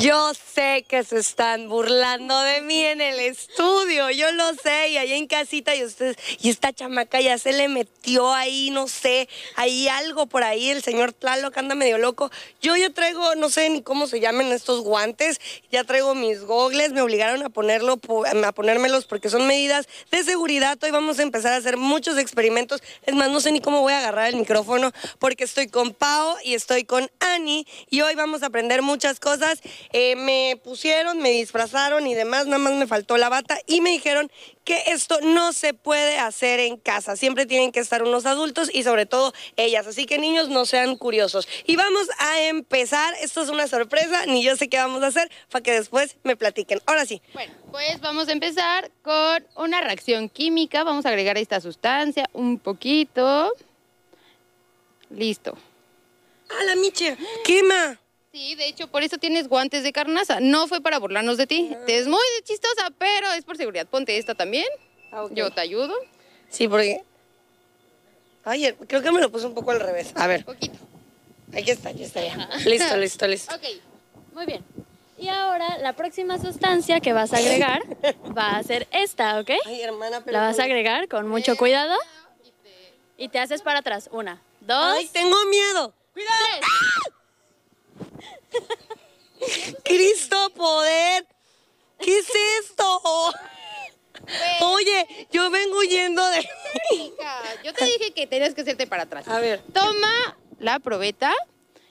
Yo sé que se están burlando de mí en el estudio, yo lo sé, y ahí en casita y ustedes, y esta chamaca ya se le metió ahí, no sé, hay algo por ahí, el señor Tlaloc anda medio loco. Yo ya traigo, no sé ni cómo se llaman estos guantes, ya traigo mis gogles, me obligaron a ponerlo, a ponérmelos porque son medidas de seguridad. Hoy vamos a empezar a hacer muchos experimentos. Es más, no sé ni cómo voy a agarrar el micrófono porque estoy con Pau y estoy con Ani y hoy vamos a aprender muchas cosas eh, me pusieron, me disfrazaron y demás, nada más me faltó la bata y me dijeron que esto no se puede hacer en casa. Siempre tienen que estar unos adultos y sobre todo ellas. Así que niños, no sean curiosos. Y vamos a empezar. Esto es una sorpresa, ni yo sé qué vamos a hacer, para que después me platiquen. Ahora sí. Bueno, pues vamos a empezar con una reacción química. Vamos a agregar esta sustancia un poquito. Listo. ¡Hala, miche! ¡Quema! Sí, de hecho, por eso tienes guantes de carnaza. No fue para burlarnos de ti. Ah. Te es muy chistosa, pero es por seguridad. Ponte esta también. Ah, Yo te ayudo. Sí, porque... Ay, creo que me lo puse un poco al revés. A ver. Poquito. Aquí está, ya está ya. Listo, listo, listo. Ok, muy bien. Y ahora la próxima sustancia que vas a agregar va a ser esta, ¿ok? Ay, hermana, pero... La vas a agregar con mucho cuidado. Eh. Y te, haces para atrás. Una, dos... Ay, tengo miedo. ¡Cuidado! Cristo poder. ¿Qué es esto? Pues, Oye, yo vengo huyendo de... yo te dije que tenías que hacerte para atrás. A ver. Toma la probeta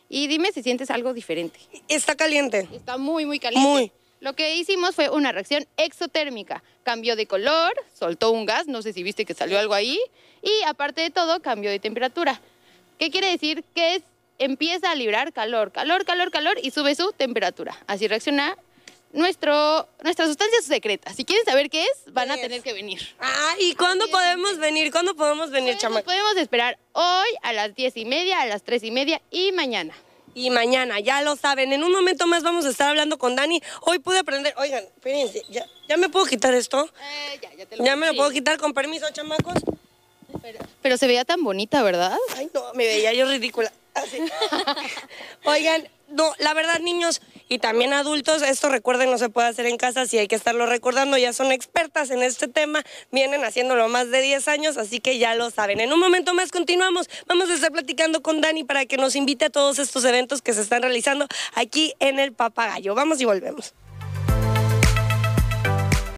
y dime si sientes algo diferente. Está caliente. Está muy, muy caliente. Muy. Lo que hicimos fue una reacción exotérmica. Cambió de color, soltó un gas, no sé si viste que salió algo ahí, y aparte de todo, cambió de temperatura. ¿Qué quiere decir? Que es empieza a librar calor, calor, calor, calor y sube su temperatura. Así reacciona nuestro, nuestra sustancia secreta. Si quieren saber qué es, van a tener que venir. Ah, ¿y cuándo podemos venir? ¿Cuándo podemos venir, pues, chamacos? Podemos esperar hoy a las diez y media, a las tres y media y mañana. Y mañana, ya lo saben. En un momento más vamos a estar hablando con Dani. Hoy pude aprender. Oigan, espérense, ¿ya, ya me puedo quitar esto? Eh, ya, me lo puedo quitar con permiso, chamacos. pero se veía tan bonita, ¿verdad? Ay, no, me veía yo ridícula. Oigan, no, la verdad, niños y también adultos, esto recuerden, no se puede hacer en casa, si hay que estarlo recordando, ya son expertas en este tema, vienen haciéndolo más de 10 años, así que ya lo saben. En un momento más continuamos, vamos a estar platicando con Dani para que nos invite a todos estos eventos que se están realizando aquí en el Papagayo. Vamos y volvemos.